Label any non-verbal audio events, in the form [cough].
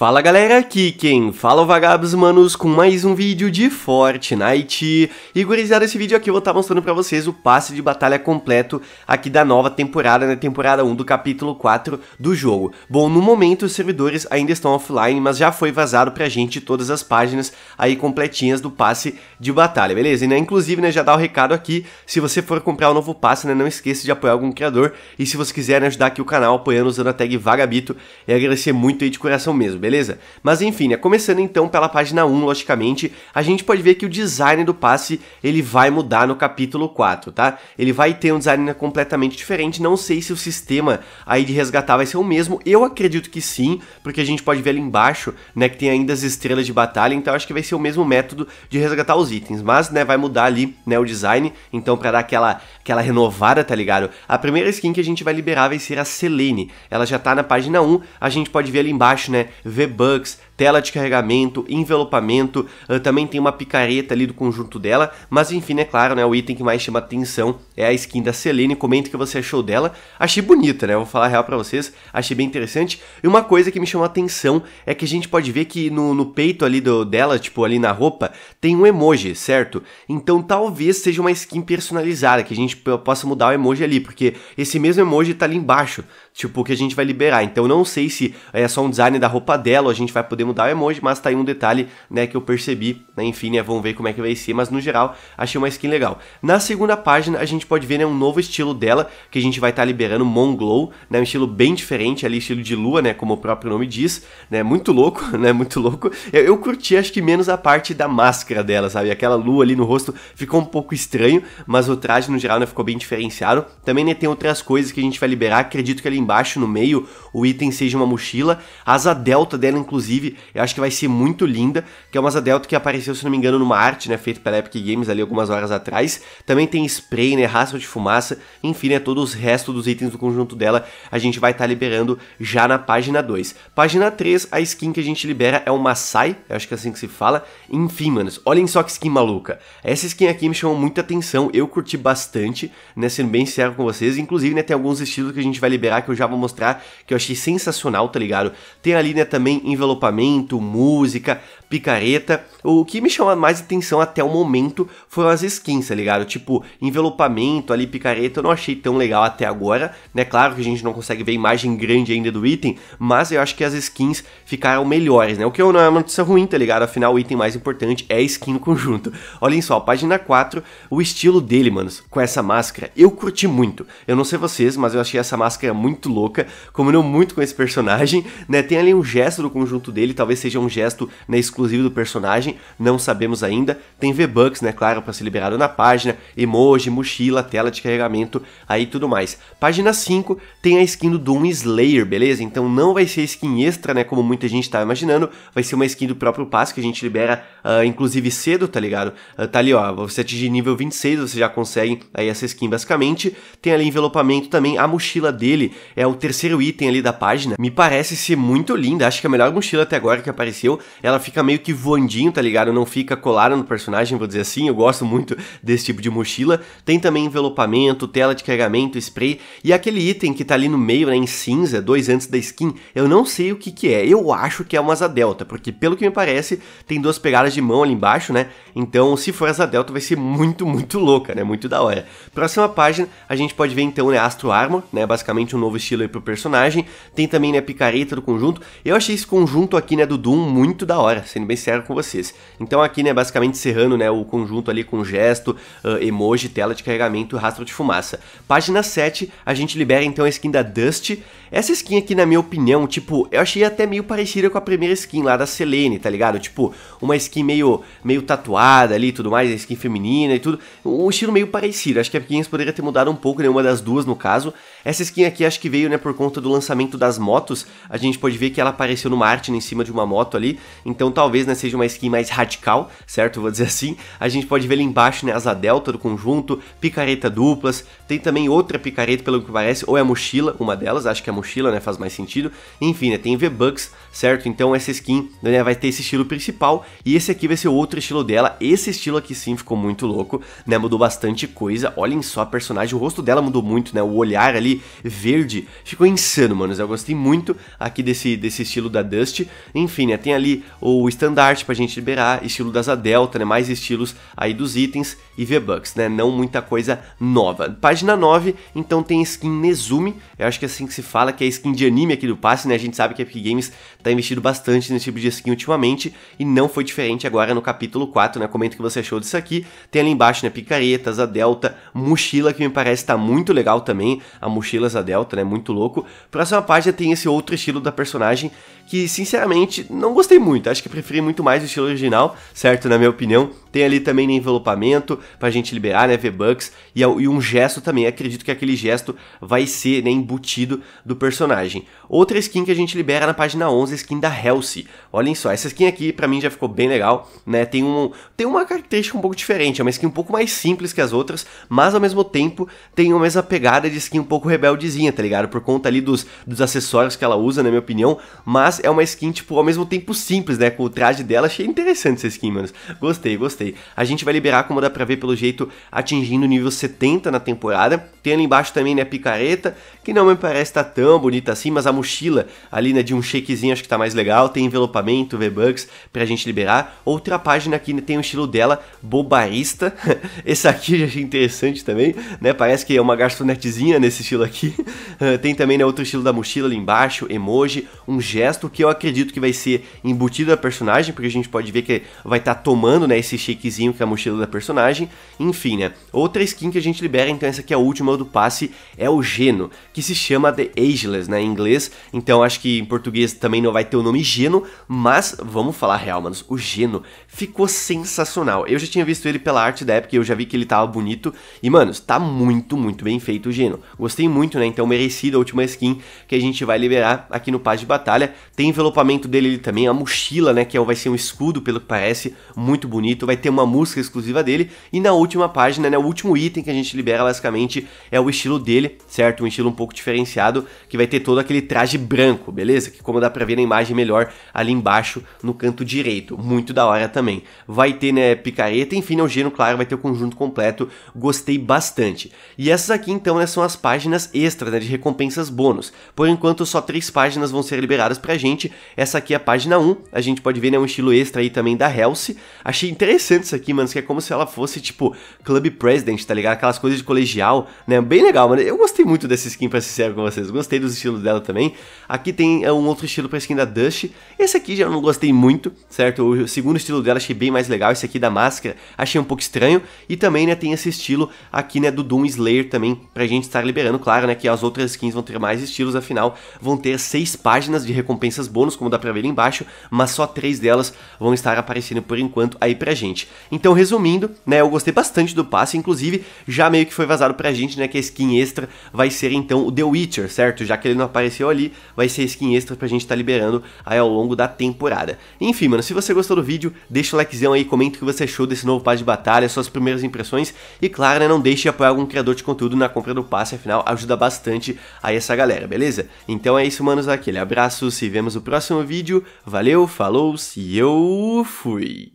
Fala galera, aqui quem fala é o Vagabos Manos com mais um vídeo de Fortnite. E gurizada, esse vídeo aqui eu vou estar tá mostrando pra vocês o passe de batalha completo aqui da nova temporada, né, temporada 1 do capítulo 4 do jogo. Bom, no momento os servidores ainda estão offline, mas já foi vazado pra gente todas as páginas aí completinhas do passe de batalha, beleza? E né, inclusive, né, já dá o recado aqui, se você for comprar o um novo passe, né, não esqueça de apoiar algum criador. E se você quiser né, ajudar aqui o canal apoiando usando a tag Vagabito, é agradecer muito aí de coração mesmo, beleza? beleza? Mas enfim, né? começando então pela página 1, logicamente, a gente pode ver que o design do passe, ele vai mudar no capítulo 4, tá? Ele vai ter um design completamente diferente, não sei se o sistema aí de resgatar vai ser o mesmo, eu acredito que sim, porque a gente pode ver ali embaixo, né, que tem ainda as estrelas de batalha, então acho que vai ser o mesmo método de resgatar os itens, mas, né, vai mudar ali, né, o design, então para dar aquela, aquela renovada, tá ligado? A primeira skin que a gente vai liberar vai ser a Selene, ela já tá na página 1, a gente pode ver ali embaixo, né, V-Bucks tela de carregamento, envelopamento, ah, também tem uma picareta ali do conjunto dela, mas enfim, é claro, né, o item que mais chama atenção é a skin da Selene, comenta o que você achou dela, achei bonita, né, vou falar a real pra vocês, achei bem interessante, e uma coisa que me chamou atenção é que a gente pode ver que no, no peito ali do, dela, tipo ali na roupa, tem um emoji, certo? Então talvez seja uma skin personalizada, que a gente possa mudar o emoji ali, porque esse mesmo emoji tá ali embaixo, tipo, que a gente vai liberar, então não sei se é só um design da roupa dela ou a gente vai poder mudar o emoji, mas tá aí um detalhe, né, que eu percebi, né, enfim, né, vamos ver como é que vai ser, mas no geral, achei uma skin legal. Na segunda página, a gente pode ver, né, um novo estilo dela, que a gente vai estar tá liberando, Monglow, né, um estilo bem diferente ali, estilo de lua, né, como o próprio nome diz, né, muito louco, [laughs] né, muito louco. Eu, eu curti, acho que menos a parte da máscara dela, sabe, aquela lua ali no rosto ficou um pouco estranho, mas o traje, no geral, né, ficou bem diferenciado. Também, né, tem outras coisas que a gente vai liberar, acredito que ali embaixo, no meio, o item seja uma mochila. asa delta dela, inclusive, eu acho que vai ser muito linda, que é uma asa delta que apareceu, se não me engano, numa arte, né, feita pela Epic Games ali algumas horas atrás. Também tem spray, né, rastro de fumaça, enfim, né, todos os restos dos itens do conjunto dela a gente vai estar tá liberando já na página 2. Página 3, a skin que a gente libera é uma Sai, eu acho que é assim que se fala. Enfim, manos, olhem só que skin maluca. Essa skin aqui me chamou muita atenção, eu curti bastante, né, sendo bem sincero com vocês. Inclusive, né, tem alguns estilos que a gente vai liberar que eu já vou mostrar, que eu achei sensacional, tá ligado? Tem ali, né, também envelopamento pensamento, música, picareta. O que me chama mais atenção até o momento foram as skins, tá ligado? Tipo, envelopamento ali, picareta, eu não achei tão legal até agora, né? Claro que a gente não consegue ver imagem grande ainda do item, mas eu acho que as skins ficaram melhores, né? O que não é uma notícia ruim, tá ligado? Afinal, o item mais importante é a skin no conjunto. Olhem só, página 4, o estilo dele, manos, com essa máscara, eu curti muito. Eu não sei vocês, mas eu achei essa máscara muito louca, combinou muito com esse personagem, né? Tem ali um gesto do conjunto dele, talvez seja um gesto na né, exclusão exclusivo do personagem, não sabemos ainda. Tem V-Bucks, né, claro, para ser liberado na página, emoji, mochila, tela de carregamento, aí tudo mais. Página 5 tem a skin do Doom Slayer, beleza? Então não vai ser skin extra, né, como muita gente tá imaginando, vai ser uma skin do próprio passe que a gente libera, uh, inclusive cedo, tá ligado? Uh, tá ali, ó, você atingir nível 26, você já consegue aí essa skin basicamente. Tem ali envelopamento também, a mochila dele é o terceiro item ali da página. Me parece ser muito linda, acho que é a melhor mochila até agora que apareceu. Ela fica meio que voandinho, tá ligado? Não fica colado no personagem, vou dizer assim. Eu gosto muito desse tipo de mochila. Tem também envelopamento, tela de carregamento, spray. E aquele item que tá ali no meio, né, em cinza, dois antes da skin, eu não sei o que que é. Eu acho que é uma asa delta, porque pelo que me parece, tem duas pegadas de mão ali embaixo, né? Então, se for asa delta, vai ser muito, muito louca, né? Muito da hora. Próxima página, a gente pode ver então, né, Astro Armor, né? Basicamente um novo estilo aí pro personagem. Tem também, né, picareta do conjunto. Eu achei esse conjunto aqui, né, do Doom muito da hora, sem sendo bem sério com vocês. Então aqui, né, basicamente encerrando, né, o conjunto ali com gesto, uh, emoji, tela de carregamento e rastro de fumaça. Página 7, a gente libera então a skin da Dust. Essa skin aqui, na minha opinião, tipo, eu achei até meio parecida com a primeira skin lá da Selene, tá ligado? Tipo, uma skin meio, meio tatuada ali e tudo mais, skin feminina e tudo. Um estilo meio parecido, acho que a é Pikins poderia ter mudado um pouco, nenhuma né, das duas no caso. Essa skin aqui acho que veio, né, por conta do lançamento das motos. A gente pode ver que ela apareceu numa arte né, em cima de uma moto ali, então talvez talvez né, seja uma skin mais radical, certo? Vou dizer assim. A gente pode ver ali embaixo né, asa delta do conjunto, picareta duplas, tem também outra picareta pelo que parece, ou é a mochila, uma delas, acho que é a mochila né, faz mais sentido. Enfim, né, tem V-Bucks, certo? Então essa skin né, vai ter esse estilo principal e esse aqui vai ser outro estilo dela. Esse estilo aqui sim ficou muito louco, né? Mudou bastante coisa. Olhem só a personagem, o rosto dela mudou muito, né? O olhar ali verde ficou insano, mano Eu gostei muito aqui desse, desse estilo da Dust. Enfim, né? Tem ali o estandarte pra gente liberar, estilo das Delta, né? Mais estilos aí dos itens e V-Bucks, né? Não muita coisa nova. Página 9, então tem skin Nezumi, eu acho que é assim que se fala, que é a skin de anime aqui do passe, né? A gente sabe que a Epic Games tá investindo bastante nesse tipo de skin ultimamente e não foi diferente agora no capítulo 4, né? Comenta o que você achou disso aqui. Tem ali embaixo, né? Picaretas, a Delta, mochila, que me parece tá muito legal também. A mochila a Delta, né? Muito louco. Próxima página tem esse outro estilo da personagem que, sinceramente, não gostei muito. Acho que preferir muito mais o estilo original, certo? Na minha opinião, tem ali também né, envelopamento pra gente liberar, né, V-Bucks, e, é e, um gesto também, acredito que aquele gesto vai ser, né, embutido do personagem. Outra skin que a gente libera na página 11, a skin da Halsey. Olhem só, essa skin aqui pra mim já ficou bem legal, né, tem, um, tem uma característica um pouco diferente, é uma skin um pouco mais simples que as outras, mas ao mesmo tempo tem uma mesma pegada de skin um pouco rebeldezinha, tá ligado? Por conta ali dos, dos acessórios que ela usa, na minha opinião, mas é uma skin, tipo, ao mesmo tempo simples, né, com o traje dela, achei interessante essa skin, mano. Gostei, gostei gostei. A gente vai liberar, como dá pra ver pelo jeito, atingindo o nível 70 na temporada. Tem ali embaixo também, né, a picareta, que não me parece estar tá tão bonita assim, mas a mochila ali, né, de um shakezinho acho que tá mais legal. Tem envelopamento, V-Bucks pra gente liberar. Outra página aqui né, tem o estilo dela, bobarista. [laughs] Esse aqui eu já achei interessante também, né, parece que é uma garçonetezinha nesse estilo aqui. [laughs] Ah, tem também, né, outro estilo da mochila ali embaixo, emoji, um gesto que eu acredito que vai ser embutido a personagem, porque a gente pode ver que vai estar tá tomando, né, esse shake chiquezinho, que é a mochila da personagem. Enfim, né? Outra skin que a gente libera, então essa aqui é a última do passe, é o Geno, que se chama The Ageless, né, em inglês. Então acho que em português também não vai ter o nome Geno, mas vamos falar real, manos. O Geno ficou sensacional. Eu já tinha visto ele pela arte da época, eu já vi que ele tava bonito. E, manos, tá muito, muito bem feito o Geno. Gostei muito, né? Então merecido a última skin que a gente vai liberar aqui no Paz de Batalha. Tem envelopamento dele também, a mochila, né, que é vai ser um escudo, pelo que parece, muito bonito. Vai ter uma música exclusiva dele. E na última página, né, o último item que a gente libera basicamente é o estilo dele, certo? Um estilo um pouco diferenciado, que vai ter todo aquele traje branco, beleza? Que como dá pra ver na imagem melhor ali embaixo no canto direito. Muito da hora também. Vai ter, né, picareta, enfim, é o gênio, claro, vai ter o conjunto completo. Gostei bastante. E essas aqui, então, né, são as páginas extras, né, de recompensas bônus. Por enquanto, só três páginas vão ser liberadas pra gente. Essa aqui é a página 1, a gente pode ver, né, um estilo extra aí também da Helse. Achei interessante interessante isso aqui, mano, que é como se ela fosse, tipo, Club President, tá ligado? Aquelas coisas de colegial, né? Bem legal, mano. Eu gostei muito dessa skin, pra ser sincero com vocês. Gostei dos estilos dela também. Aqui tem é, um outro estilo pra skin da Dust. Esse aqui já não gostei muito, certo? O segundo estilo dela achei bem mais legal. Esse aqui da máscara achei um pouco estranho. E também, né, tem esse estilo aqui, né, do Doom Slayer também, pra gente estar liberando. Claro, né, que as outras skins vão ter mais estilos, afinal, vão ter seis páginas de recompensas bônus, como dá pra ver ali embaixo, mas só três delas vão estar aparecendo por enquanto aí pra gente gente. Então, resumindo, né, eu gostei bastante do passe, inclusive já meio que foi vazado pra gente, né, que a skin extra vai ser então o The Witcher, certo? Já que ele não apareceu ali, vai ser a skin extra pra gente estar tá liberando aí ao longo da temporada. Enfim, mano, se você gostou do vídeo, deixa o likezão aí, comenta o que você achou desse novo passe de batalha, suas primeiras impressões e claro, né, não deixe de apoiar algum criador de conteúdo na compra do passe, afinal ajuda bastante aí essa galera, beleza? Então é isso, manos, aquele abraço, se vemos no próximo vídeo, valeu, falou, se eu fui!